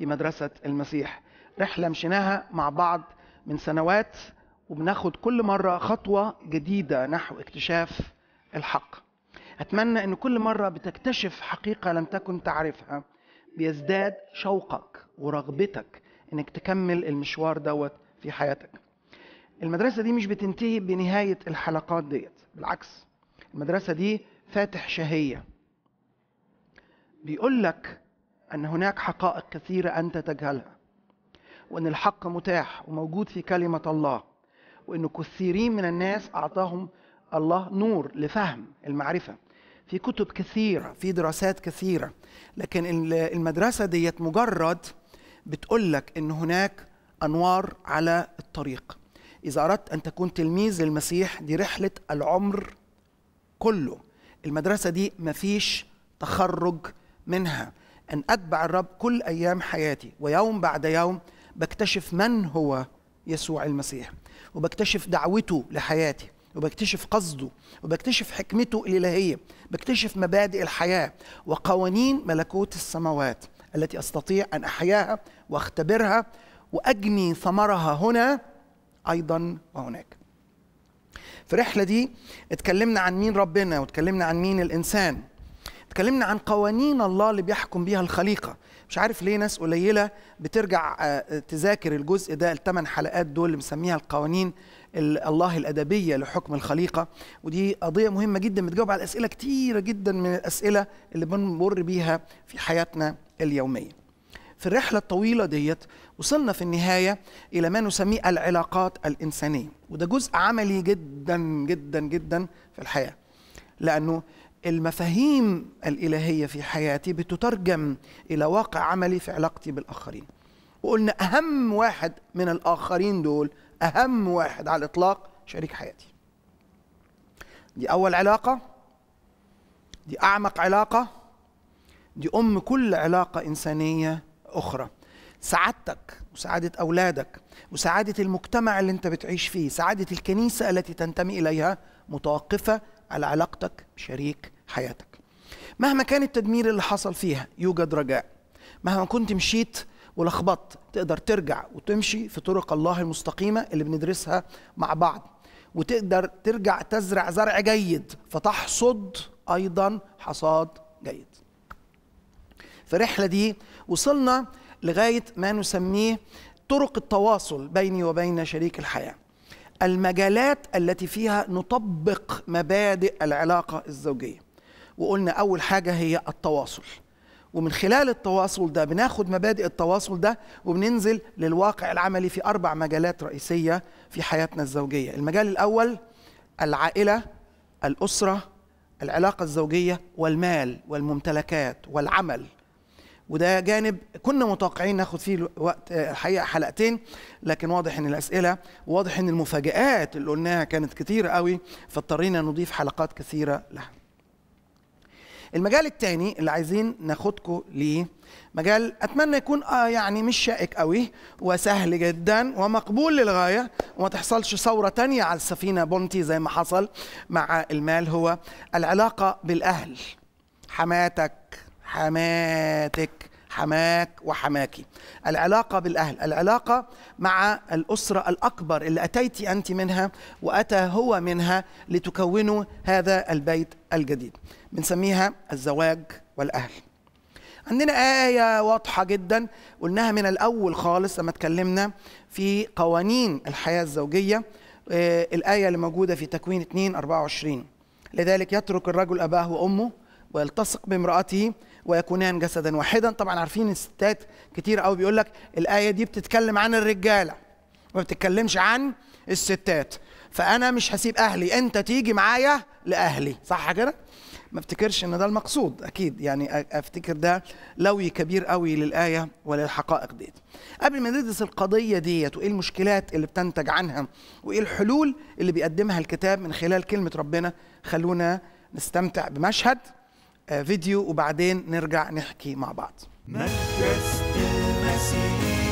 في مدرسة المسيح رحلة مشيناها مع بعض من سنوات وبناخد كل مرة خطوة جديدة نحو اكتشاف الحق أتمنى أن كل مرة بتكتشف حقيقة لم تكن تعرفها بيزداد شوقك ورغبتك أنك تكمل المشوار دوت في حياتك المدرسة دي مش بتنتهي بنهاية الحلقات ديت بالعكس المدرسة دي فاتح شهية بيقول لك أن هناك حقائق كثيرة أنت تجهلها وأن الحق متاح وموجود في كلمة الله وأن كثيرين من الناس أعطاهم الله نور لفهم المعرفة في كتب كثيرة في دراسات كثيرة لكن المدرسة ديت مجرد بتقول لك أن هناك أنوار على الطريق إذا أردت أن تكون تلميذ للمسيح دي رحلة العمر كله المدرسة دي مفيش تخرج منها أن أتبع الرب كل أيام حياتي ويوم بعد يوم بكتشف من هو يسوع المسيح وبكتشف دعوته لحياتي وبكتشف قصده وبكتشف حكمته الإلهية بكتشف مبادئ الحياة وقوانين ملكوت السماوات التي أستطيع أن أحياها وأختبرها وأجني ثمرها هنا أيضا وهناك في الرحلة دي اتكلمنا عن مين ربنا واتكلمنا عن مين الإنسان اتكلمنا عن قوانين الله اللي بيحكم بيها الخليقة مش عارف ليه ناس قليلة بترجع آه، تذاكر الجزء ده الثمان حلقات دول اللي مسميها القوانين الله الأدبية لحكم الخليقة ودي قضية مهمة جدا بتجاوب على أسئلة كتيرة جدا من الأسئلة اللي بنمر بيها في حياتنا اليومية في الرحلة الطويلة ديت وصلنا في النهاية إلى ما نسميه العلاقات الإنسانية وده جزء عملي جدا جدا جدا في الحياة لأنه المفاهيم الإلهية في حياتي بتترجم إلى واقع عملي في علاقتي بالآخرين وقلنا أهم واحد من الآخرين دول أهم واحد على الإطلاق شريك حياتي دي أول علاقة دي أعمق علاقة دي أم كل علاقة إنسانية أخرى سعادتك وسعادة أولادك وسعادة المجتمع اللي أنت بتعيش فيه سعادة الكنيسة التي تنتمي إليها متوقفة على علاقتك بشريك حياتك مهما كان التدمير اللي حصل فيها يوجد رجاء مهما كنت مشيت ولخبطت تقدر ترجع وتمشي في طرق الله المستقيمة اللي بندرسها مع بعض وتقدر ترجع تزرع زرع جيد فتحصد أيضا حصاد جيد في الرحلة دي وصلنا لغاية ما نسميه طرق التواصل بيني وبين شريك الحياة المجالات التي فيها نطبق مبادئ العلاقه الزوجيه وقلنا اول حاجه هي التواصل ومن خلال التواصل ده بناخد مبادئ التواصل ده وبننزل للواقع العملي في اربع مجالات رئيسيه في حياتنا الزوجيه المجال الاول العائله الاسره العلاقه الزوجيه والمال والممتلكات والعمل وده جانب كنا متوقعين ناخد فيه وقت آه، حقيقه حلقتين لكن واضح ان الاسئله واضح ان المفاجات اللي قلناها كانت كثيره قوي فاضطرينا نضيف حلقات كثيره لها المجال الثاني اللي عايزين ناخدكم ليه مجال اتمنى يكون آه يعني مش شائك قوي وسهل جدا ومقبول للغايه وما تحصلش ثوره تانية على السفينه بونتي زي ما حصل مع المال هو العلاقه بالاهل حماتك حماتك حماك وحماكي العلاقة بالأهل العلاقة مع الأسرة الأكبر اللي أتيت أنت منها وأتى هو منها لتكونوا هذا البيت الجديد بنسميها الزواج والأهل عندنا آية واضحة جدا قلناها من الأول خالص لما اتكلمنا في قوانين الحياة الزوجية آه، الآية اللي موجودة في تكوين 2 24 لذلك يترك الرجل أباه وأمه ويلتصق بامرأته ويكونان جسدا واحدا طبعا عارفين الستات كتير قوي بيقول لك الايه دي بتتكلم عن الرجاله ما بتتكلمش عن الستات فانا مش هسيب اهلي انت تيجي معايا لاهلي صح كده ما افتكرش ان ده المقصود اكيد يعني افتكر ده لوي كبير قوي للايه وللحقائق ديت قبل ما ندرس القضيه ديت وايه المشكلات اللي بتنتج عنها وايه الحلول اللي بيقدمها الكتاب من خلال كلمه ربنا خلونا نستمتع بمشهد آه، فيديو وبعدين نرجع نحكي مع بعض مدرسة المسيح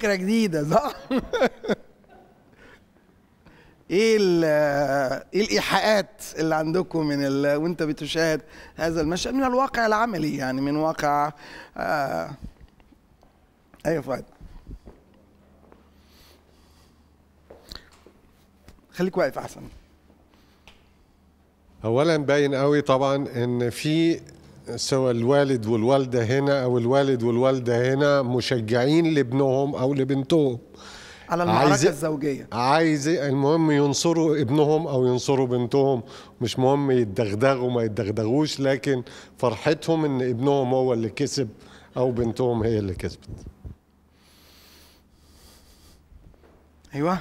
فكره جديده صح ايه ايه الايحاءات اللي عندكم من ال... وانت بتشاهد هذا المشهد من الواقع العملي يعني من واقع آه ايوه فؤاد خليك واقف احسن اولا باين قوي طبعا ان في سواء الوالد والوالدة هنا أو الوالد والوالدة هنا مشجعين لابنهم أو لبنتهم على المعركة عايز الزوجية عايز المهم ينصروا ابنهم أو ينصروا بنتهم مش مهم يتدغدغوا ما يتدغدغوش لكن فرحتهم إن ابنهم هو اللي كسب أو بنتهم هي اللي كسبت أيوه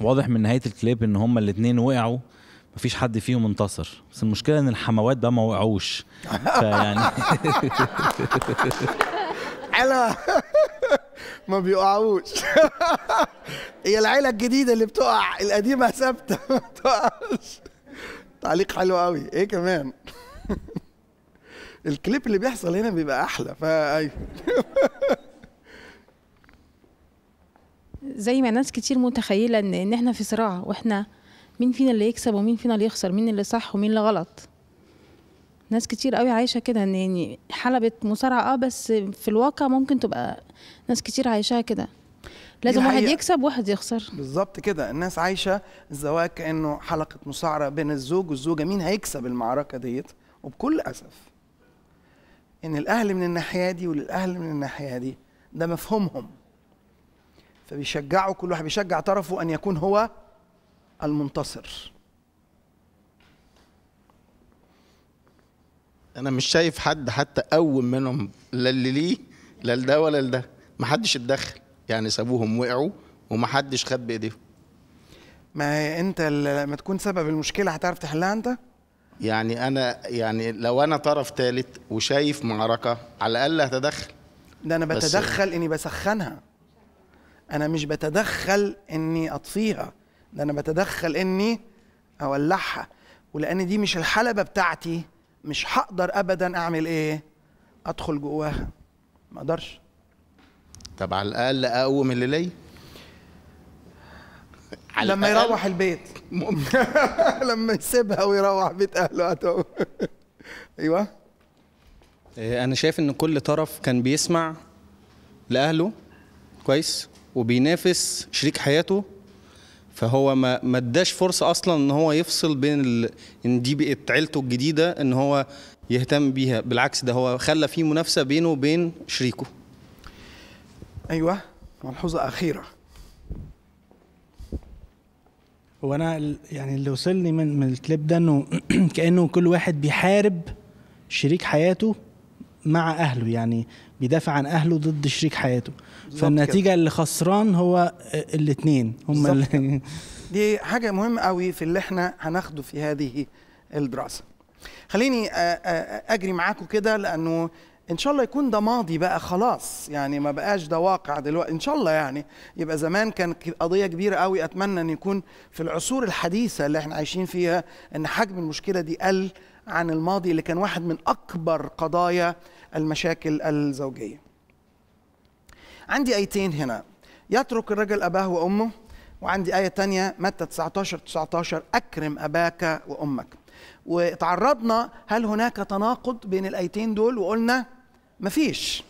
واضح من نهاية الكليب إن هما الاتنين وقعوا مفيش حد فيهم انتصر بس المشكله ان الحموات بقى ما وقعوش فيعني انا ما بيقعوش هي العيله الجديده اللي بتقع القديمه ثابته ما بتقعش تعليق حلو قوي ايه كمان الكليب اللي بيحصل هنا بيبقى احلى فا أيوه. زي ما ناس كتير متخيله ان ان احنا في صراع واحنا مين فينا اللي يكسب ومين فينا اللي يخسر مين اللي صح ومين اللي غلط ناس كتير قوي عايشه كده ان يعني حلبة مصارعه اه بس في الواقع ممكن تبقى ناس كتير عايشاها كده لازم واحد يكسب واحد يخسر بالظبط كده الناس عايشه الزواج كانه حلقه مصارعه بين الزوج والزوجه مين هيكسب المعركه ديت وبكل اسف ان الاهل من الناحيه دي والاهل من الناحيه دي ده مفهومهم فبيشجعوا كل واحد بيشجع طرفه ان يكون هو المنتصر انا مش شايف حد حتى قوم منهم لا اللي ليه لا لده ولا لده محدش اتدخل يعني سابوهم وقعوا ومحدش خد بايديهم ما انت لما تكون سبب المشكله هتعرف تحلها انت يعني انا يعني لو انا طرف ثالث وشايف معركه على الاقل هتدخل ده انا بتدخل اني بسخنها انا مش بتدخل اني اطفيها ده انا بتدخل اني اولعها ولان دي مش الحلبه بتاعتي مش هقدر ابدا اعمل ايه ادخل جواها ما اقدرش طب على الاقل اقوم اللي ليا لما الأقل. يروح البيت لما يسيبها ويروح بيت اهله هتقوم ايوه إيه، انا شايف ان كل طرف كان بيسمع لاهله كويس وبينافس شريك حياته فهو ما ما اداش فرصه اصلا ان هو يفصل بين ال... ان دي بقت عيلته الجديده ان هو يهتم بيها بالعكس ده هو خلى في منافسه بينه وبين شريكه ايوه ملحوظه اخيره هو انا يعني اللي وصلني من من الكليب ده انه كانه كل واحد بيحارب شريك حياته مع اهله يعني بيدافع عن اهله ضد شريك حياته فالنتيجه اللي خسران هو الاثنين هم اللي دي حاجه مهمه قوي في اللي احنا هناخده في هذه الدراسه خليني آه، آه، اجري معاكم كده لانه ان شاء الله يكون ده ماضي بقى خلاص يعني ما بقاش ده واقع دلوقتي ان شاء الله يعني يبقى زمان كان قضيه كبيره قوي اتمنى ان يكون في العصور الحديثه اللي احنا عايشين فيها ان حجم المشكله دي قل عن الماضي اللي كان واحد من اكبر قضايا المشاكل الزوجيه عندي ايتين هنا يترك الرجل اباه وامه وعندي ايه تانية متى 19 19 اكرم اباك وامك وتعرضنا هل هناك تناقض بين الايتين دول وقلنا مفيش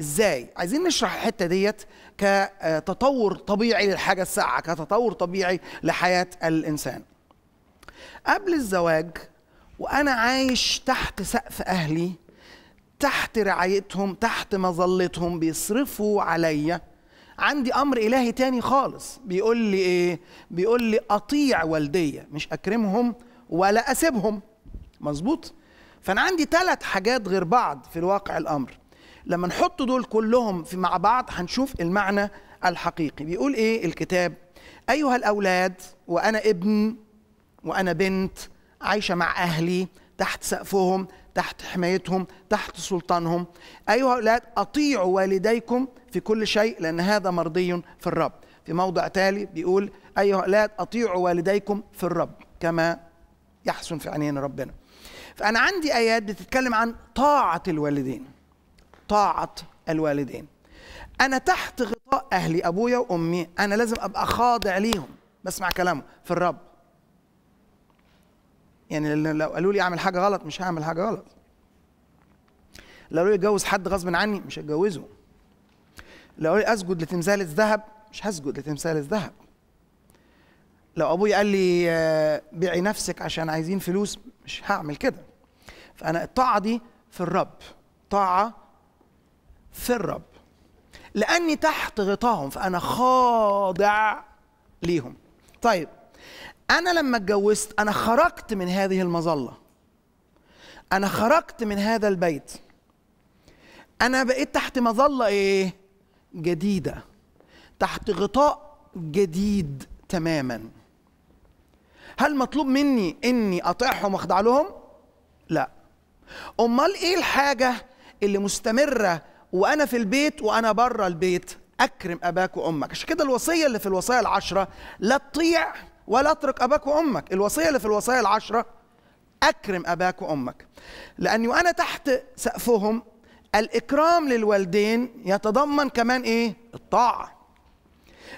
ازاي عايزين نشرح الحته ديت كتطور طبيعي للحاجه الساعه كتطور طبيعي لحياه الانسان قبل الزواج وانا عايش تحت سقف اهلي تحت رعايتهم تحت مظلتهم بيصرفوا عليا عندي امر الهي تاني خالص بيقول لي ايه بيقول لي اطيع والدي مش اكرمهم ولا اسيبهم مظبوط فانا عندي ثلاث حاجات غير بعض في الواقع الامر لما نحط دول كلهم في مع بعض هنشوف المعنى الحقيقي بيقول ايه الكتاب ايها الاولاد وانا ابن وانا بنت عايشه مع اهلي تحت سقفهم تحت حمايتهم تحت سلطانهم أيها الأولاد أطيعوا والديكم في كل شيء لأن هذا مرضي في الرب في موضع تالي بيقول أيها الأولاد أطيعوا والديكم في الرب كما يحسن في عينين ربنا فأنا عندي آيات بتتكلم عن طاعة الوالدين طاعة الوالدين أنا تحت غطاء أهلي أبويا وأمي أنا لازم أبقى خاضع ليهم بسمع كلامه في الرب يعني لو قالوا لي اعمل حاجه غلط مش هعمل حاجه غلط لو قالوا لي اتجوز حد غصب عني مش هتجوزه لو قالوا لي اسجد لتمثال الذهب مش هسجد لتمثال الذهب لو ابوي قال لي آه، بيعي نفسك عشان عايزين فلوس مش هعمل كده فانا الطاعه دي في الرب طاعه في الرب لاني تحت غطاهم فانا خاضع ليهم طيب انا لما اتجوزت انا خرجت من هذه المظله انا خرجت من هذا البيت انا بقيت تحت مظله ايه جديده تحت غطاء جديد تماما هل مطلوب مني اني اطيعهم واخضع لهم لا امال ايه الحاجه اللي مستمره وانا في البيت وانا بره البيت اكرم اباك وامك عشان كده الوصيه اللي في الوصايا العشره لا تطيع ولا اترك اباك وامك الوصيه اللي في الوصايا العشره اكرم اباك وامك لاني وانا تحت سقفهم الاكرام للوالدين يتضمن كمان ايه الطاعه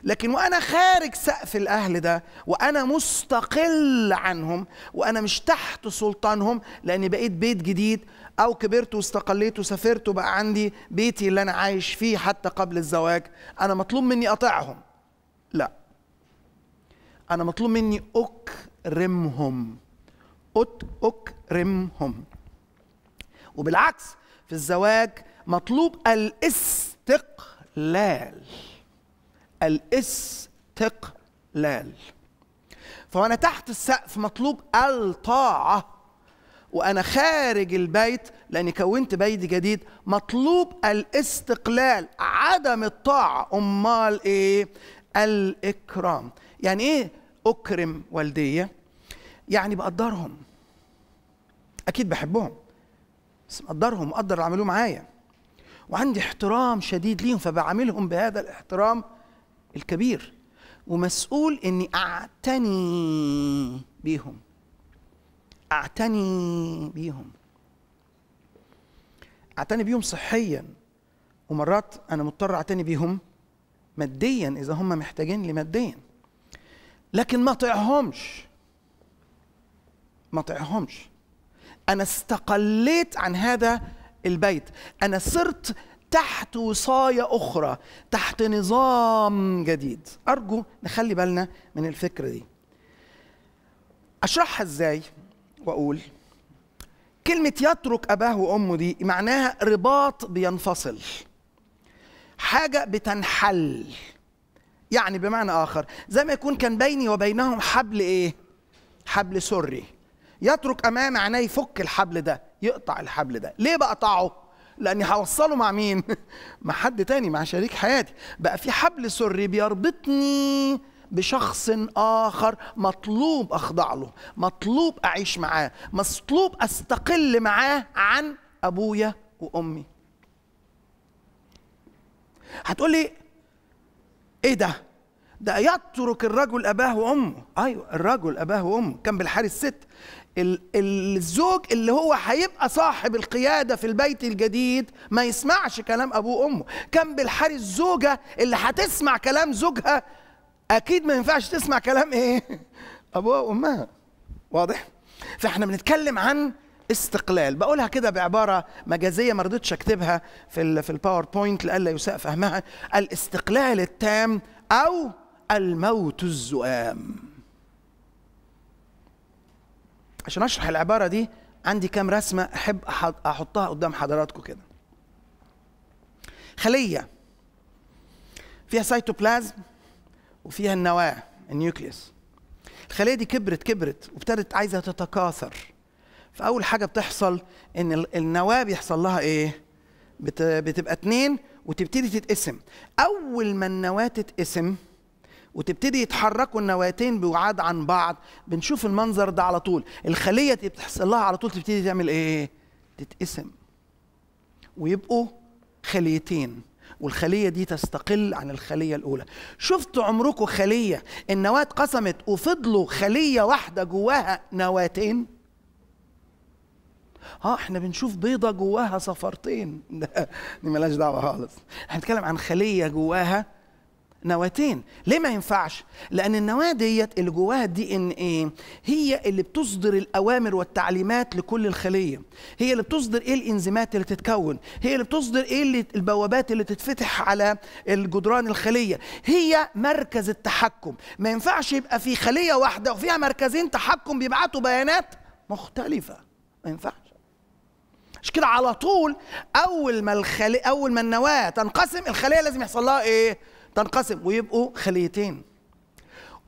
لكن وانا خارج سقف الاهل ده وانا مستقل عنهم وانا مش تحت سلطانهم لاني بقيت بيت جديد او كبرت واستقليت وسافرت وبقى عندي بيتي اللي انا عايش فيه حتى قبل الزواج انا مطلوب مني اطيعهم لا انا مطلوب مني اكرمهم اكرمهم وبالعكس في الزواج مطلوب الاستقلال الاستقلال فوانا تحت السقف مطلوب الطاعه وانا خارج البيت لاني كونت بيت جديد مطلوب الاستقلال عدم الطاعه امال ايه الاكرام يعني ايه اكرم والديه يعني بقدرهم اكيد بحبهم بس بقدرهم اقدر اللي عملوه معايا وعندي احترام شديد ليهم فبعاملهم بهذا الاحترام الكبير ومسؤول اني اعتني بيهم اعتني بيهم اعتني بيهم صحيا ومرات انا مضطر اعتني بيهم ماديا اذا هم محتاجين لي ماديا لكن ما طيعهمش ما طيعهمش انا استقليت عن هذا البيت انا صرت تحت وصايه اخرى تحت نظام جديد ارجو نخلي بالنا من الفكره دي اشرحها ازاي واقول كلمه يترك اباه وامه دي معناها رباط بينفصل حاجه بتنحل يعني بمعنى آخر زي ما يكون كان بيني وبينهم حبل إيه؟ حبل سري يترك أمام عيني يفك الحبل ده يقطع الحبل ده ليه بقطعه؟ لأني هوصله مع مين؟ مع حد تاني مع شريك حياتي بقى في حبل سري بيربطني بشخص آخر مطلوب أخضع له مطلوب أعيش معاه مطلوب أستقل معاه عن أبويا وأمي هتقول لي ايه ده ده يترك الرجل اباه وامه ايوه الرجل اباه وامه كان بالحارس الست الزوج اللي هو هيبقى صاحب القياده في البيت الجديد ما يسمعش كلام ابوه وامه كان بالحارس الزوجه اللي هتسمع كلام زوجها اكيد ما ينفعش تسمع كلام ايه ابوها وامها واضح فاحنا بنتكلم عن استقلال بقولها كده بعباره مجازيه ما رضيتش اكتبها في في الباوربوينت لئلا يساء فهمها الاستقلال التام او الموت الزؤام عشان اشرح العباره دي عندي كام رسمه احب احطها قدام حضراتكم كده خليه فيها سيتوبلازم وفيها النواه النيوكليوس الخليه دي كبرت كبرت وابتدت عايزه تتكاثر فاول حاجه بتحصل ان النواه بيحصل لها ايه بتبقى اتنين وتبتدي تتقسم اول ما النواه تتقسم وتبتدي يتحركوا النواتين بوعاد عن بعض بنشوف المنظر ده على طول الخليه اللي بتحصل لها على طول تبتدي تعمل ايه تتقسم ويبقوا خليتين والخلية دي تستقل عن الخلية الأولى شفتوا عمركم خلية النواة اتقسمت وفضلوا خلية واحدة جواها نواتين اه احنا بنشوف بيضه جواها صفرتين ده دي مالهاش دعوه خالص احنا بنتكلم عن خليه جواها نواتين ليه ما ينفعش لان النواه ديت اللي جواها الدي ان ايه هي اللي بتصدر الاوامر والتعليمات لكل الخليه هي اللي بتصدر ايه الانزيمات اللي تتكون هي اللي بتصدر ايه اللي البوابات اللي تتفتح على الجدران الخليه هي مركز التحكم ما ينفعش يبقى في خليه واحده وفيها مركزين تحكم بيبعتوا بيانات مختلفه ما ينفعش مش كده على طول اول ما الخلي اول ما النواه تنقسم الخليه لازم يحصل لها ايه تنقسم ويبقوا خليتين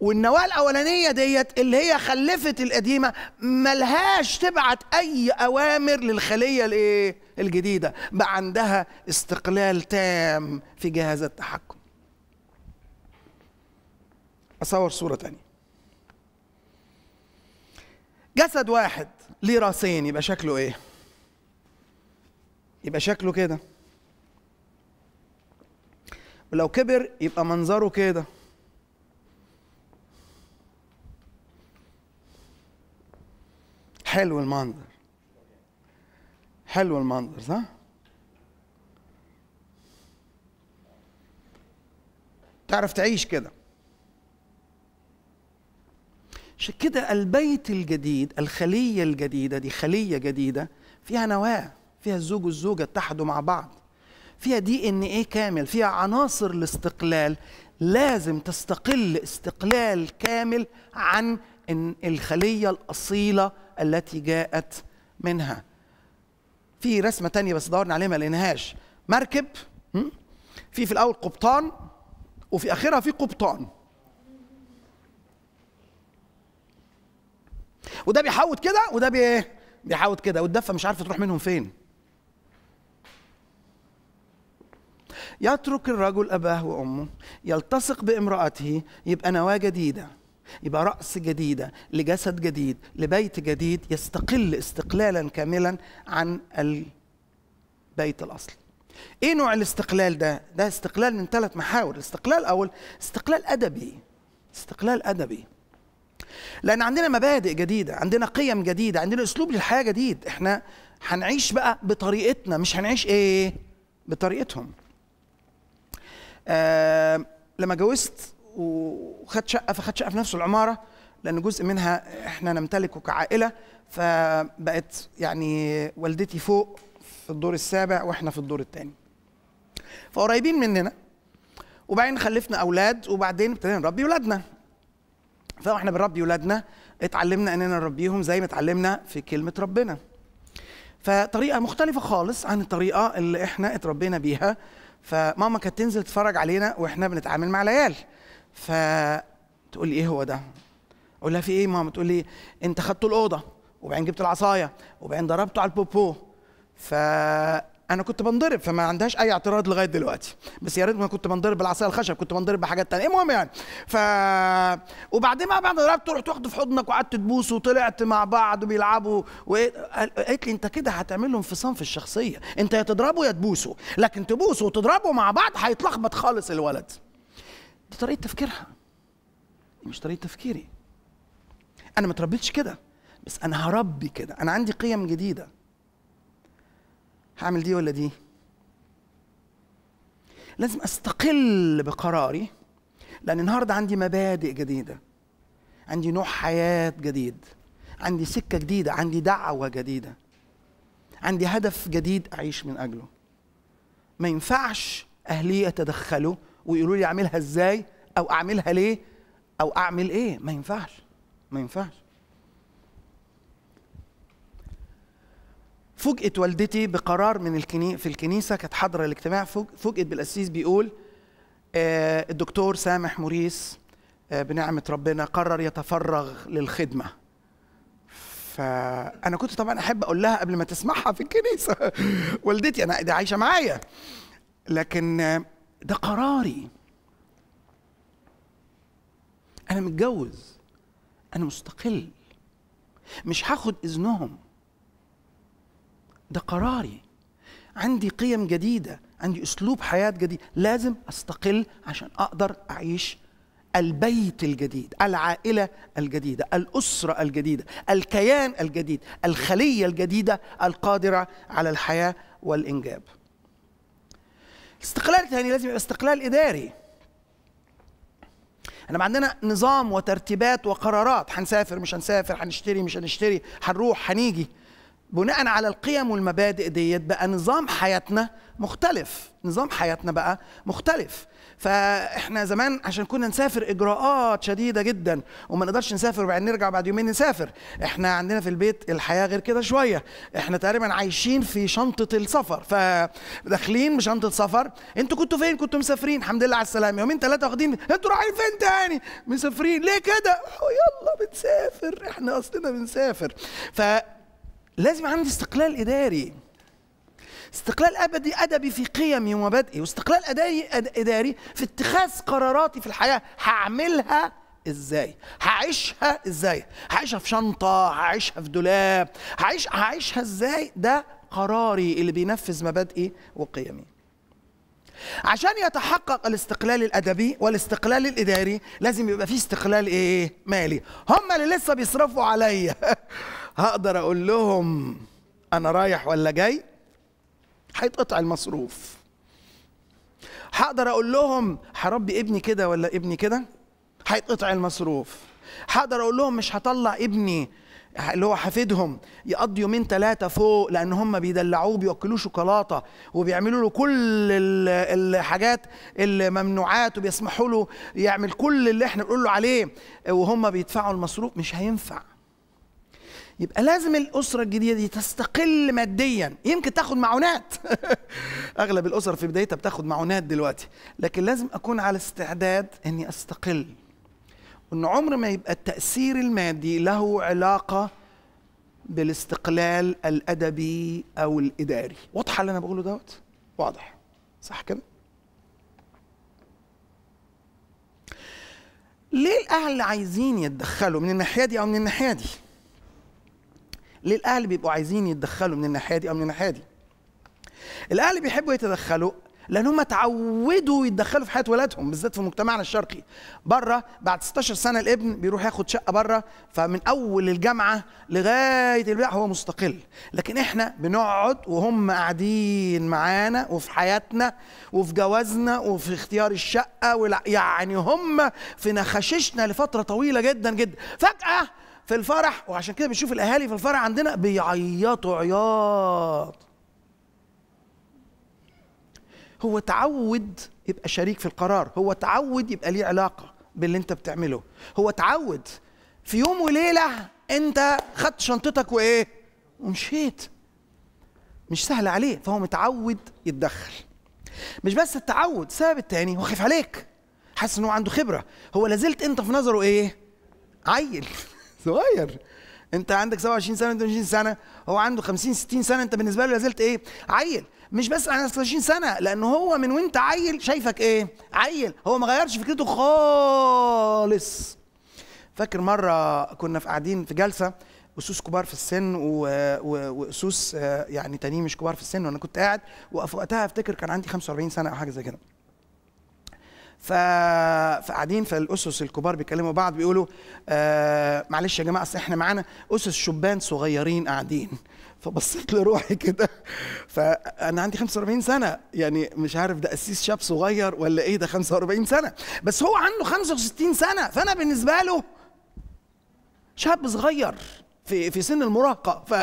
والنواه الاولانيه ديت اللي هي خلفت القديمه ملهاش تبعت اي اوامر للخليه الايه الجديده بقى عندها استقلال تام في جهاز التحكم اصور صوره تانية جسد واحد ليه راسين يبقى شكله ايه يبقى شكله كده ولو كبر يبقى منظره كده حلو المنظر حلو المنظر صح تعرف تعيش كده عشان كده البيت الجديد الخليه الجديده دي خليه جديده فيها نواه فيها الزوج والزوجة اتحدوا مع بعض فيها دي ان ايه كامل فيها عناصر الاستقلال لازم تستقل استقلال كامل عن إن الخلية الأصيلة التي جاءت منها في رسمة تانية بس دورنا عليها ما لقيناهاش مركب في في الأول قبطان وفي آخرها في قبطان وده بيحوط كده وده إيه؟ بيحوط كده والدفه مش عارفه تروح منهم فين يترك الرجل أباه وأمه يلتصق بامرأته يبقى نواة جديدة يبقى رأس جديدة لجسد جديد لبيت جديد يستقل استقلالا كاملا عن البيت الأصلي ايه نوع الاستقلال ده ده استقلال من ثلاث محاور الاستقلال الاول استقلال ادبي استقلال ادبي لان عندنا مبادئ جديده عندنا قيم جديده عندنا اسلوب للحياه جديد احنا هنعيش بقى بطريقتنا مش هنعيش ايه بطريقتهم لما جوزت وخد شقه فخد شقه في نفس العماره لان جزء منها احنا نمتلكه كعائله فبقت يعني والدتي فوق في الدور السابع واحنا في الدور الثاني فقريبين مننا وبعدين خلفنا اولاد وبعدين ابتدينا نربي اولادنا فاحنا بنربي اولادنا اتعلمنا اننا نربيهم زي ما اتعلمنا في كلمه ربنا فطريقه مختلفه خالص عن الطريقه اللي احنا اتربينا بيها فماما كانت تنزل تتفرج علينا واحنا بنتعامل مع العيال فتقول لي ايه هو ده اقول لها في ايه ماما تقول لي انت خدته الاوضه وبعدين جبت العصايه وبعدين ضربته على البوبو ف انا كنت بنضرب فما عندهاش اي اعتراض لغايه دلوقتي بس يا ريت ما كنت بنضرب بالعصايه الخشب كنت بنضرب بحاجات تانية المهم يعني ف وبعدين بقى بعد ما ضربت رحت واخده في حضنك وقعدت تبوسه وطلعت مع بعض وبيلعبوا وقالت لي انت كده هتعمل له انفصام في الشخصيه انت يا تضربه يا تبوسه لكن تبوسه وتضربه مع بعض هيتلخبط خالص الولد دي طريقه تفكيرها مش طريقه تفكيري انا ما تربيتش كده بس انا هربي كده انا عندي قيم جديده هعمل دي ولا دي لازم استقل بقراري لان النهارده عندي مبادئ جديده عندي نوع حياه جديد عندي سكه جديده عندي دعوه جديده عندي هدف جديد اعيش من اجله ما ينفعش اهلي يتدخلوا ويقولوا لي اعملها ازاي او اعملها ليه او اعمل ايه ما ينفعش ما ينفعش فوجئت والدتي بقرار من الكني... في الكنيسه كانت حاضره الاجتماع فوجئت بالقسيس بيقول آه، الدكتور سامح موريس آه، بنعمه ربنا قرر يتفرغ للخدمه فانا كنت طبعا احب اقول لها قبل ما تسمعها في الكنيسه والدتي انا دي عايشه معايا لكن ده قراري انا متجوز انا مستقل مش هاخد اذنهم ده قراري عندي قيم جديده عندي اسلوب حياه جديد لازم استقل عشان اقدر اعيش البيت الجديد العائله الجديده الاسره الجديده الكيان الجديد الخليه الجديده القادره على الحياه والانجاب الاستقلال الثاني لازم يبقى استقلال اداري احنا عندنا نظام وترتيبات وقرارات هنسافر مش هنسافر هنشتري مش هنشتري هنروح هنيجي بناء على القيم والمبادئ ديت بقى نظام حياتنا مختلف نظام حياتنا بقى مختلف فاحنا زمان عشان كنا نسافر اجراءات شديده جدا وما نقدرش نسافر وبعدين نرجع بعد يومين نسافر احنا عندنا في البيت الحياه غير كده شويه احنا تقريبا عايشين في شنطه السفر فداخلين بشنطه سفر انتوا كنتوا فين كنتوا مسافرين الحمد لله على السلامه يومين ثلاثه واخدين انتوا رايحين فين تاني مسافرين ليه كده يلا بنسافر احنا اصلنا بنسافر ف لازم عندي استقلال اداري استقلال ابدي ادبي في قيمي ومبادئي واستقلال اداري اداري في اتخاذ قراراتي في الحياه هعملها ازاي هعيشها ازاي هعيشها في شنطه هعيشها في دولاب هعيش هعيشها ازاي ده قراري اللي بينفذ مبادئي وقيمي عشان يتحقق الاستقلال الادبي والاستقلال الاداري لازم يبقى فيه استقلال ايه مالي هم اللي لسه بيصرفوا عليا هقدر اقول لهم انا رايح ولا جاي هيتقطع المصروف هقدر اقول لهم هربي ابني كده ولا ابني كده هيتقطع المصروف هقدر اقول لهم مش هطلع ابني اللي هو حفيدهم يقضي يومين ثلاثة فوق لأن هم بيدلعوه بياكلوه شوكولاتة وبيعملوا له كل الحاجات الممنوعات وبيسمحوا له يعمل كل اللي احنا بنقول له عليه وهم بيدفعوا المصروف مش هينفع يبقى لازم الاسره الجديده دي تستقل ماديا يمكن تاخد معونات اغلب الاسر في بدايتها بتاخد معونات دلوقتي لكن لازم اكون على استعداد اني استقل وان عمر ما يبقى التاثير المادي له علاقه بالاستقلال الادبي او الاداري واضحه اللي انا بقوله دوت واضح صح كده ليه الاهل عايزين يتدخلوا من الناحيه دي او من الناحيه دي ليه الاهل بيبقوا عايزين يتدخلوا من الناحيه دي او من الناحيه دي الاهل بيحبوا يتدخلوا لان هم اتعودوا يتدخلوا في حياه ولادهم بالذات في مجتمعنا الشرقي بره بعد 16 سنه الابن بيروح ياخد شقه بره فمن اول الجامعه لغايه البيع هو مستقل لكن احنا بنقعد وهم قاعدين معانا وفي حياتنا وفي جوازنا وفي اختيار الشقه يعني هم في نخششنا لفتره طويله جدا جدا فجاه في الفرح وعشان كده بنشوف الاهالي في الفرح عندنا بيعيطوا عياط هو تعود يبقى شريك في القرار هو تعود يبقى ليه علاقه باللي انت بتعمله هو تعود في يوم وليله انت خدت شنطتك وايه ومشيت مش سهل عليه فهو متعود يتدخل مش بس التعود السبب التاني هو خايف عليك حاسس ان هو عنده خبره هو لازلت انت في نظره ايه عيل صغير انت عندك 27 سنه 28 سنه هو عنده 50 60 سنه انت بالنسبه له لازلت ايه عيل مش بس على 26 سنه لان هو من وانت عيل شايفك ايه عيل هو ما غيرش فكرته خالص فاكر مره كنا في قاعدين في جلسه اسوس كبار في السن واسوس آه، يعني تانيين مش كبار في السن وانا كنت قاعد وفي وقتها افتكر كان عندي 45 سنه او حاجه زي كده فقاعدين فالاسس الكبار بيكلموا بعض بيقولوا آه معلش يا جماعه اصل احنا معانا اسس شبان صغيرين قاعدين فبصيت لروحي كده فانا عندي 45 سنه يعني مش عارف ده قسيس شاب صغير ولا ايه ده 45 سنه بس هو عنده 65 سنه فانا بالنسبه له شاب صغير في في سن المراهقه ف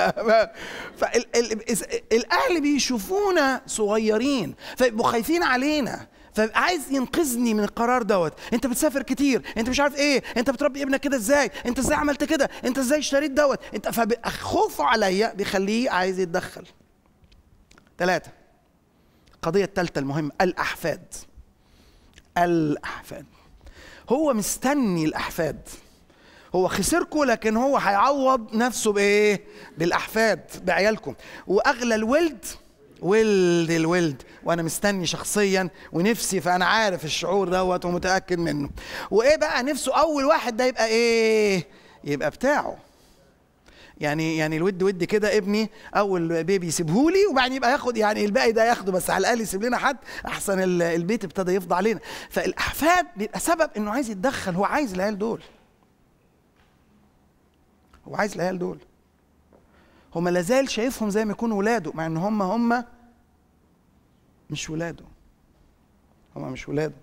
فالاهل بيشوفونا صغيرين فيبقوا خايفين علينا فعايز ينقذني من القرار دوت انت بتسافر كتير انت مش عارف ايه انت بتربي ابنك كده ازاي انت ازاي عملت كده انت ازاي اشتريت دوت انت فخوفه عليا بيخليه عايز يتدخل ثلاثة القضية الثالثة المهمة الأحفاد الأحفاد هو مستني الأحفاد هو خسركم لكن هو هيعوض نفسه بايه؟ بالاحفاد بعيالكم واغلى الولد ولد الولد وانا مستني شخصيا ونفسي فانا عارف الشعور دوت ومتاكد منه وايه بقى نفسه اول واحد ده يبقى ايه يبقى بتاعه يعني يعني الود ود كده ابني اول بيبي لي وبعدين يبقى ياخد يعني الباقي ده ياخده بس على الاقل يسيب لنا حد احسن البيت ابتدى يفضى علينا فالاحفاد بيبقى سبب انه عايز يتدخل هو عايز العيال دول هو عايز العيال دول هما لازال شايفهم زي ما يكونوا ولاده مع ان هم هم مش ولاده هم مش ولاده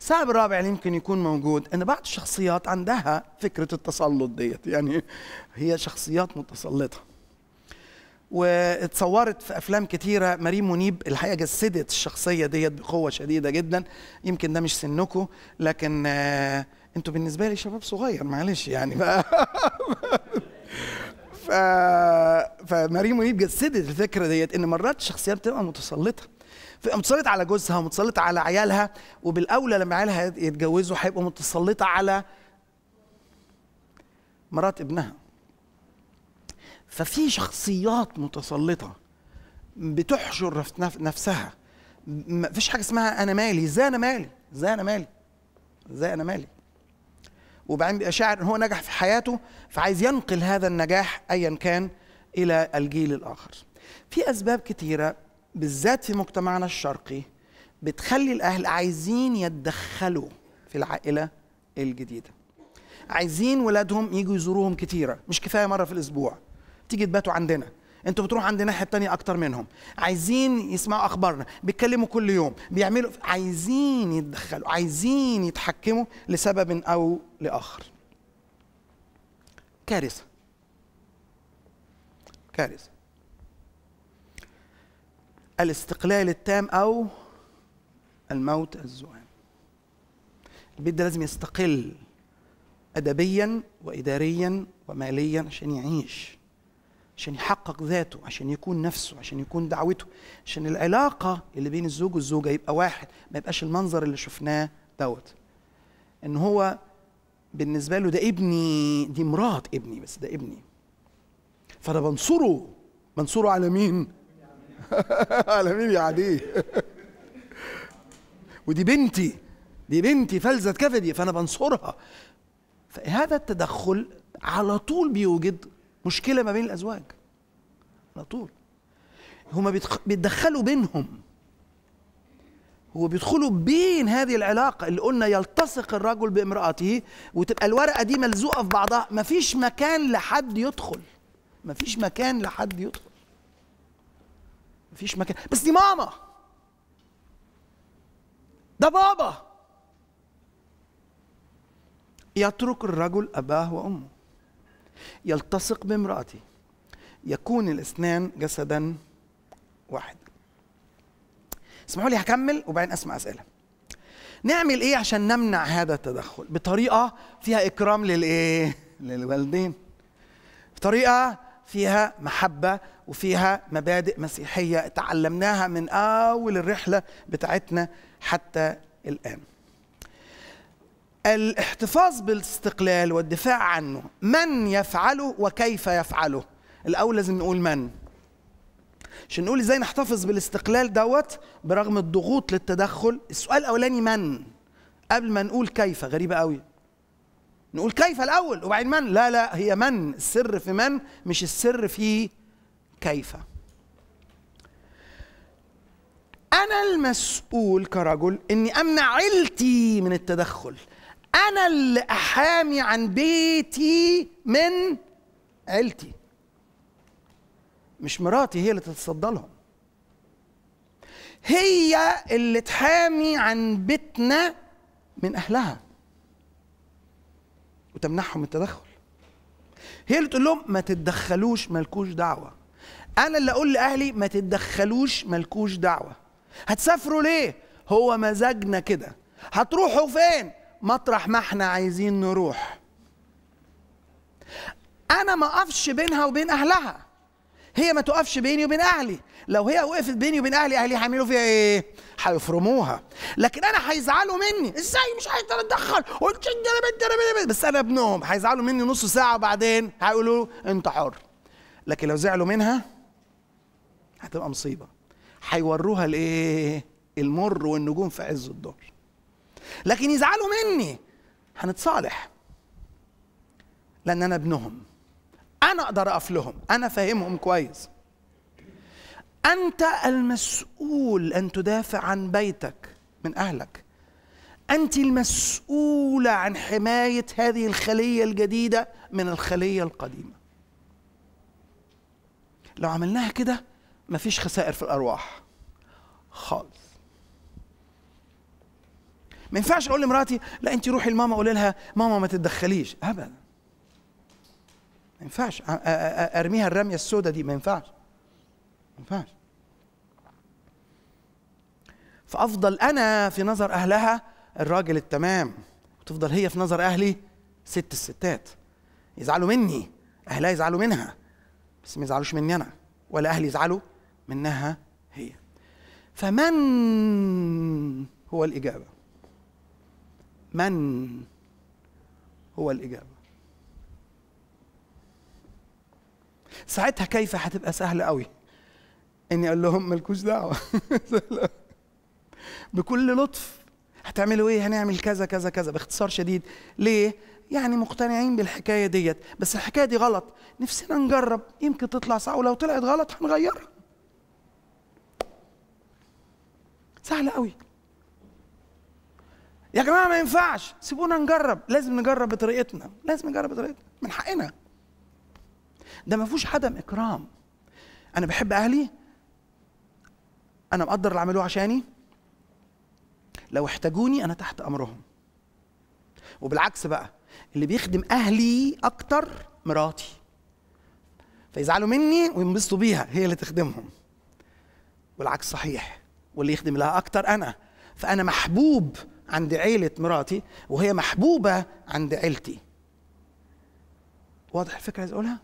السبب الرابع اللي يمكن يكون موجود ان بعض الشخصيات عندها فكره التسلط ديت يعني هي شخصيات متسلطه واتصورت في افلام كتيره مريم منيب الحقيقه جسدت الشخصيه ديت بقوه شديده جدا يمكن ده مش سنكم لكن آه، انتوا بالنسبه لي شباب صغير معلش يعني بقى ف... فماري منيب جسدت الفكره ديت ان مرات الشخصيات بتبقى متسلطه متسلطه على جوزها متسلطه على عيالها وبالاولى لما عيالها يتجوزوا هيبقوا متسلطه على مرات ابنها ففي شخصيات متسلطه بتحشر نفسها ما فيش حاجه اسمها انا مالي ازاي انا مالي ازاي انا مالي ازاي انا مالي وبعدين بيبقى شاعر ان هو نجح في حياته فعايز ينقل هذا النجاح ايا كان الى الجيل الاخر في اسباب كثيره بالذات في مجتمعنا الشرقي بتخلي الاهل عايزين يتدخلوا في العائله الجديده عايزين ولادهم يجوا يزوروهم كثيره مش كفايه مره في الاسبوع تيجي تباتوا عندنا انتوا بتروحوا عند الناحيه الثانيه اكتر منهم عايزين يسمعوا اخبارنا بيتكلموا كل يوم بيعملوا عايزين يتدخلوا عايزين يتحكموا لسبب او لاخر كارثه كارثه الاستقلال التام او الموت الزوام البيت ده لازم يستقل ادبيا واداريا وماليا عشان يعيش عشان يحقق ذاته عشان يكون نفسه عشان يكون دعوته عشان العلاقه اللي بين الزوج والزوجه يبقى واحد ما يبقاش المنظر اللي شفناه دوت ان هو بالنسبه له ده ابني دي مرات ابني بس ده ابني فانا بنصره بنصره على مين على مين يا عدي ودي بنتي دي بنتي فلذة كفدي فانا بنصرها فهذا التدخل على طول بيوجد مشكله ما بين الازواج على طول هما بيتدخلوا بينهم هو بيدخلوا بين هذه العلاقة اللي قلنا يلتصق الرجل بامرأته وتبقى الورقة دي ملزوقة في بعضها مفيش مكان لحد يدخل مفيش مكان لحد يدخل مفيش مكان بس دي ماما ده بابا يترك الرجل أباه وأمه يلتصق بامرأتي يكون الاثنان جسدا واحد اسمحوا لي هكمل وبعدين اسمع اسئله نعمل ايه عشان نمنع هذا التدخل بطريقه فيها اكرام للايه للوالدين بطريقه فيها محبه وفيها مبادئ مسيحيه اتعلمناها من اول الرحله بتاعتنا حتى الان الاحتفاظ بالاستقلال والدفاع عنه من يفعله وكيف يفعله الاول لازم نقول من عشان نقول ازاي نحتفظ بالاستقلال دوت برغم الضغوط للتدخل السؤال الاولاني من قبل ما نقول كيف غريبه قوي نقول كيف الاول وبعدين من لا لا هي من السر في من مش السر في كيف انا المسؤول كرجل اني امنع عيلتي من التدخل انا اللي احامي عن بيتي من عيلتي مش مراتي هي اللي تتصدى لهم هي اللي تحامي عن بيتنا من اهلها وتمنحهم التدخل هي اللي تقول لهم ما تتدخلوش مالكوش دعوه انا اللي اقول لاهلي ما تتدخلوش مالكوش دعوه هتسافروا ليه هو مزاجنا كده هتروحوا فين مطرح ما احنا عايزين نروح انا ما اقفش بينها وبين اهلها هي ما تقفش بيني وبين اهلي لو هي وقفت بيني وبين اهلي اهلي هيعملوا فيها ايه هيفرموها لكن انا هيزعلوا مني ازاي مش عايز اتدخل بس انا ابنهم هيزعلوا مني نص ساعه وبعدين هيقولوا انت حر لكن لو زعلوا منها هتبقى مصيبه هيوروها الايه المر والنجوم في عز الظهر لكن يزعلوا مني هنتصالح لان انا ابنهم انا اقدر اقف لهم انا فاهمهم كويس انت المسؤول ان تدافع عن بيتك من اهلك انت المسؤوله عن حمايه هذه الخليه الجديده من الخليه القديمه لو عملناها كده مفيش خسائر في الارواح خالص ما ينفعش اقول لمراتي لا انت روحي لماما قولي لها ماما ما تتدخليش ابدا ما ينفعش ارميها الرميه السوداء دي ما ينفعش ما ينفعش فافضل انا في نظر اهلها الراجل التمام وتفضل هي في نظر اهلي ست الستات يزعلوا مني اهلها يزعلوا منها بس ما يزعلوش مني انا ولا اهلي يزعلوا منها هي فمن هو الاجابه من هو الإجابة ساعتها كيف هتبقى سهلة قوي اني اقول لهم ملكوش دعوه بكل لطف هتعملوا ايه هنعمل كذا كذا كذا باختصار شديد ليه يعني مقتنعين بالحكايه ديت بس الحكايه دي غلط نفسنا نجرب يمكن تطلع صح ولو طلعت غلط هنغيرها سهله قوي يا جماعه ما ينفعش سيبونا نجرب لازم نجرب بطريقتنا لازم نجرب بطريقتنا من حقنا ده ما فيهوش عدم اكرام انا بحب اهلي انا مقدر اللي عملوه عشاني لو احتاجوني انا تحت امرهم وبالعكس بقى اللي بيخدم اهلي اكتر مراتي فيزعلوا مني وينبسطوا بيها هي اللي تخدمهم والعكس صحيح واللي يخدم لها اكتر انا فانا محبوب عند عيلة مراتي وهي محبوبة عند عيلتي واضح الفكرة عايز أقولها؟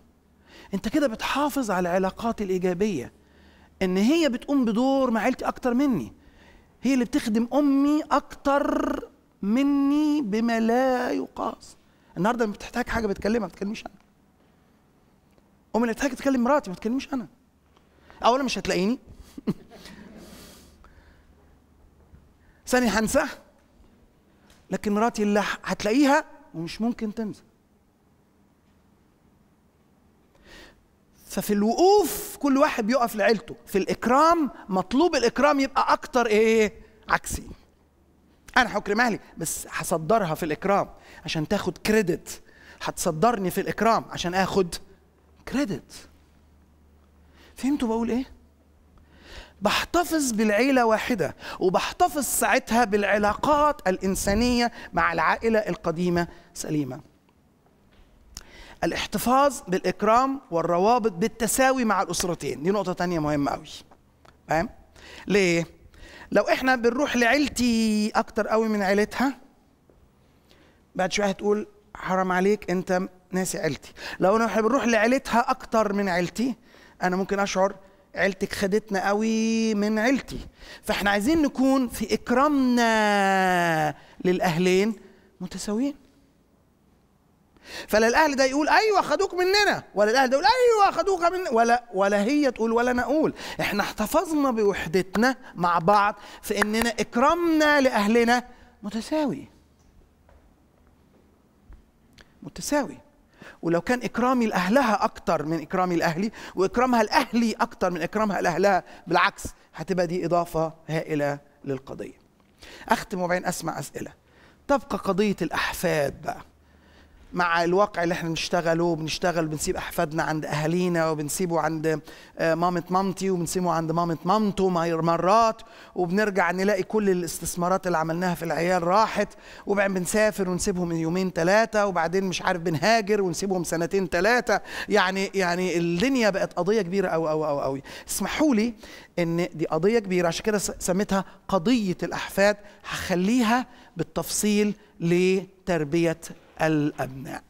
أنت كده بتحافظ على العلاقات الإيجابية إن هي بتقوم بدور مع عيلتي أكتر مني هي اللي بتخدم أمي أكتر مني بما لا يقاس النهارده لما بتحتاج حاجه بتكلمها ما بتكلمش انا امي اللي بتحتاج تكلم مراتي ما بتكلمش انا اولا مش هتلاقيني ثاني هنساه لكن مراتي اللي هتلاقيها ومش ممكن تنزل ففي الوقوف كل واحد بيقف لعيلته في الاكرام مطلوب الاكرام يبقى اكتر ايه عكسي انا حكر اهلي بس هصدرها في الاكرام عشان تاخد كريدت هتصدرني في الاكرام عشان اخد كريدت فهمتوا بقول ايه بحتفظ بالعيلة واحدة وبحتفظ ساعتها بالعلاقات الإنسانية مع العائلة القديمة سليمة الاحتفاظ بالإكرام والروابط بالتساوي مع الأسرتين دي نقطة تانية مهمة أوي فاهم؟ ليه؟ لو احنا بنروح لعيلتي أكتر قوي من عيلتها بعد شوية هتقول حرام عليك أنت ناسي عيلتي لو احنا بنروح لعيلتها أكتر من عيلتي أنا ممكن أشعر عيلتك خدتنا قوي من عيلتي فاحنا عايزين نكون في اكرامنا للاهلين متساويين فلا الاهل ده يقول ايوه خدوك مننا ولا الاهل ده يقول ايوه خدوك من ولا ولا هي تقول ولا انا اقول احنا احتفظنا بوحدتنا مع بعض في اننا اكرامنا لاهلنا متساوي متساوي ولو كان إكرامي لأهلها أكتر من إكرامي لأهلي وإكرامها لأهلي أكتر من إكرامها لأهلها بالعكس هتبقى دي إضافة هائلة للقضية أختم وبعدين أسمع أسئلة تبقى قضية الأحفاد بقى مع الواقع اللي احنا بنشتغله بنشتغل بنسيب احفادنا عند اهالينا وبنسيبه عند آه، مامة مامتي وبنسيبه عند مامة مامته مرات وبنرجع نلاقي كل الاستثمارات اللي عملناها في العيال راحت وبعدين بنسافر ونسيبهم يومين ثلاثة وبعدين مش عارف بنهاجر ونسيبهم سنتين ثلاثة يعني يعني الدنيا بقت قضية كبيرة قوي قوي قوي أوي اسمحوا لي إن دي قضية كبيرة عشان كده سميتها قضية الأحفاد هخليها بالتفصيل لتربية الأبناء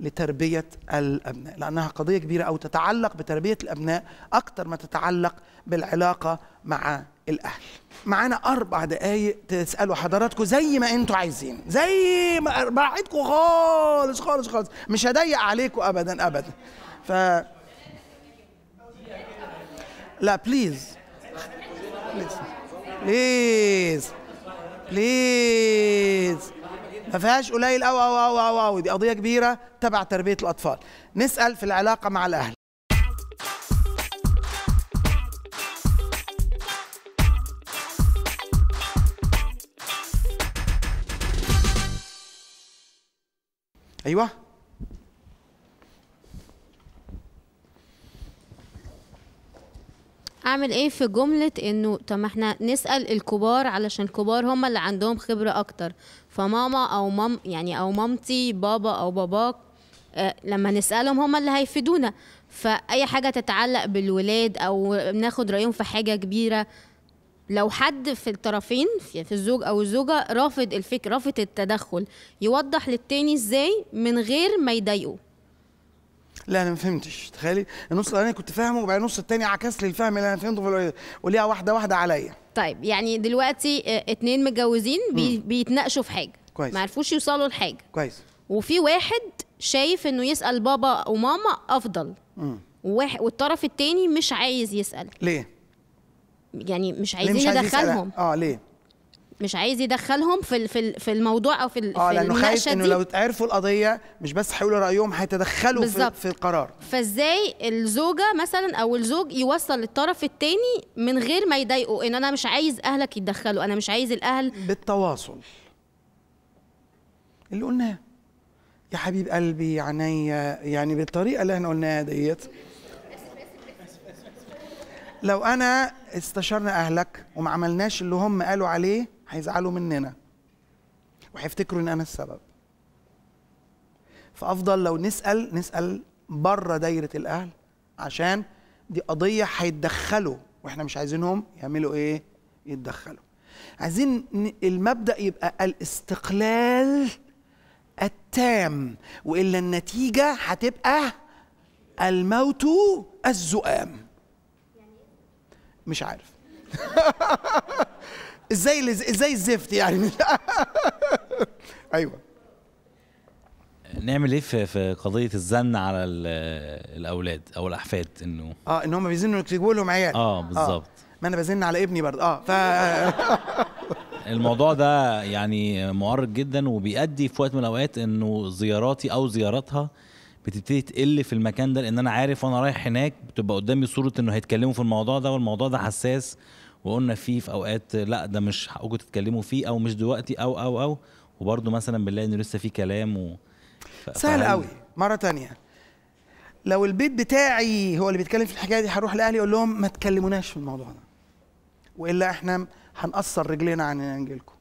لتربية الأبناء لأنها قضية كبيرة أو تتعلق بتربية الأبناء أكثر ما تتعلق بالعلاقة مع الأهل معانا أربع دقايق تسألوا حضراتكم زي ما أنتوا عايزين زي ما براحتكم خالص خالص خالص مش هضيق عليكم أبدا أبدا ف لا بليز بليز بليز, بليز. ما فيهاش قليل أو أو أو أو أو دي قضية كبيرة تبع تربية الأطفال نسأل في العلاقة مع الأهل أيوه اعمل ايه في جمله انه طب ما احنا نسال الكبار علشان الكبار هم اللي عندهم خبره اكتر فماما او مام يعني او مامتي بابا او باباك آه، لما نسالهم هم اللي هيفيدونا فاي حاجه تتعلق بالولاد او ناخد رايهم في حاجه كبيره لو حد في الطرفين في الزوج او الزوجه رافض الفكره رافض التدخل يوضح للتاني ازاي من غير ما يضايقه لا انا ما فهمتش تخيلي النص الاولاني كنت فاهمه وبعدين النص الثاني عكس لي الفهم اللي انا فهمته في الاولاني وليها واحده واحده عليا طيب يعني دلوقتي آه، اتنين متجوزين بي بيتناقشوا في حاجه كويس ما عرفوش يوصلوا لحاجه كويس وفي واحد شايف انه يسال بابا وماما افضل امم والطرف التاني مش عايز يسال ليه يعني مش عايزين ندخلهم اه ليه مش عايز يدخلهم في في في الموضوع او في اه لانه خايف انه لو عرفوا القضيه مش بس هيقولوا رايهم هيتدخلوا في, في القرار فازاي الزوجه مثلا او الزوج يوصل للطرف الثاني من غير ما يضايقه ان انا مش عايز اهلك يتدخلوا انا مش عايز الاهل بالتواصل اللي قلناه يا حبيب قلبي عينيا يعني بالطريقه اللي احنا قلناها ديت لو انا استشرنا اهلك وما عملناش اللي هم قالوا عليه هيزعلوا مننا وهيفتكروا ان انا السبب فافضل لو نسال نسال بره دايره الاهل عشان دي قضيه هيتدخلوا واحنا مش عايزينهم يعملوا ايه يتدخلوا عايزين المبدا يبقى الاستقلال التام والا النتيجه هتبقى الموت الزؤام مش عارف ازاي ازاي الزفت يعني ايوه نعمل ايه في في قضيه الزن على الاولاد او الاحفاد انه اه ان هم بيزنوا يكتبوا لهم عيال اه بالظبط آه. ما انا بزن على ابني برضه اه ف الموضوع ده يعني مؤرق جدا وبيؤدي في وقت من الاوقات انه زياراتي او زياراتها بتبتدي تقل في المكان ده لان انا عارف وانا رايح هناك بتبقى قدامي صوره انه هيتكلموا في الموضوع ده والموضوع ده حساس وقلنا فيه في اوقات لا ده مش حقكم تتكلموا فيه او مش دلوقتي او او او وبرده مثلا بنلاقي انه لسه في كلام و... ف... سهل قوي مره تانية لو البيت بتاعي هو اللي بيتكلم في الحكايه دي هروح لاهلي اقول لهم ما تكلموناش في الموضوع ده والا احنا هنقصر رجلينا عن انجيلكم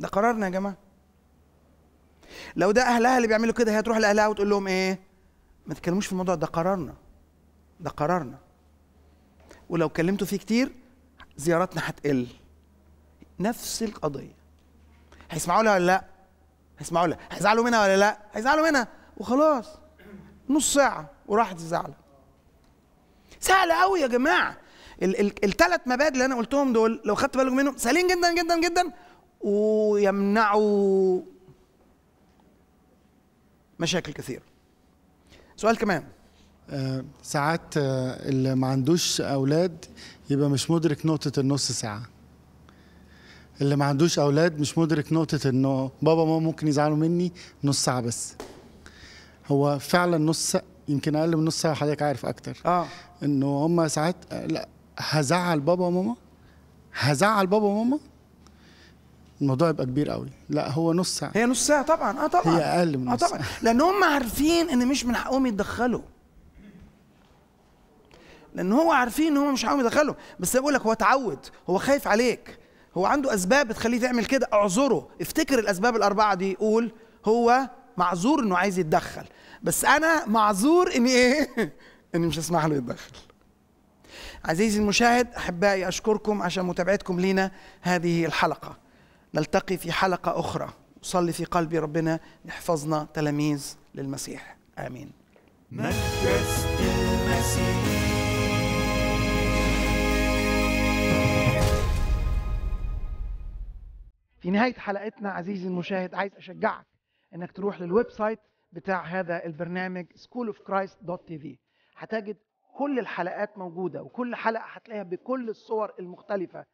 ده قرارنا يا جماعه لو ده اهلها اللي بيعملوا كده هي تروح لاهلها وتقول لهم ايه ما تكلموش في الموضوع ده قرارنا ده قرارنا ولو كلمته فيه كتير زياراتنا هتقل نفس القضيه هيسمعوا لها ولا لا هيسمعوا لها هيزعلوا منها ولا لا هيزعلوا منها وخلاص نص ساعه وراحت الزعله سهله قوي يا جماعه الثلاث مبادئ اللي انا قلتهم دول لو خدت بالك منهم سهلين جدا جدا جدا ويمنعوا مشاكل كثيره سؤال كمان آه، ساعات آه، اللي ما عندوش اولاد يبقى مش مدرك نقطه النص ساعه اللي ما عندوش اولاد مش مدرك نقطه انه بابا ماما ممكن يزعلوا مني نص ساعه بس هو فعلا نص ساعة يمكن اقل من نص ساعه حضرتك عارف اكتر اه انه هم ساعات لا هزعل بابا وماما هزعل بابا وماما الموضوع يبقى كبير قوي لا هو نص ساعه هي نص ساعه طبعا اه طبعا هي اقل من آه نص اه طبعا ساعة. لان هم عارفين ان مش من حقهم يتدخلوا لان هو عارفين ان هو مش عاوز يدخلهم بس انا بقول لك هو اتعود هو خايف عليك هو عنده اسباب بتخليه تعمل كده اعذره افتكر الاسباب الاربعه دي قول هو معذور انه عايز يتدخل بس انا معذور اني ايه اني مش هسمح له يتدخل عزيزي المشاهد احبائي اشكركم عشان متابعتكم لينا هذه الحلقه نلتقي في حلقه اخرى صلي في قلبي ربنا يحفظنا تلاميذ للمسيح امين مجد المسيح في نهايه حلقتنا عزيزي المشاهد عايز اشجعك انك تروح للويب سايت بتاع هذا البرنامج schoolofchrist.tv هتجد كل الحلقات موجوده وكل حلقه هتلاقيها بكل الصور المختلفه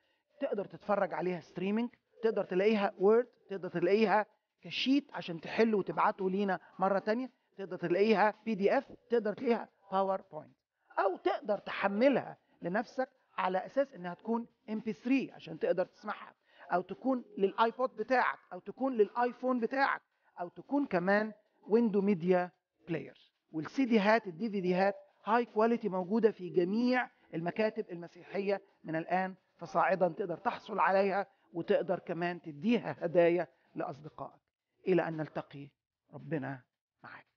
تقدر تتفرج عليها ستريمنج تقدر تلاقيها وورد تقدر تلاقيها كشيت عشان تحل وتبعته لينا مره تانية تقدر تلاقيها بي دي اف تقدر تلاقيها باوربوينت او تقدر تحملها لنفسك على اساس انها تكون ام بي 3 عشان تقدر تسمعها او تكون للايبود بتاعك او تكون للايفون بتاعك او تكون كمان ويندو ميديا بلاير والسي دي هات الدي في دي هات هاي كواليتي موجوده في جميع المكاتب المسيحيه من الان فصاعدا تقدر تحصل عليها وتقدر كمان تديها هدايا لاصدقائك الى ان نلتقي ربنا معاك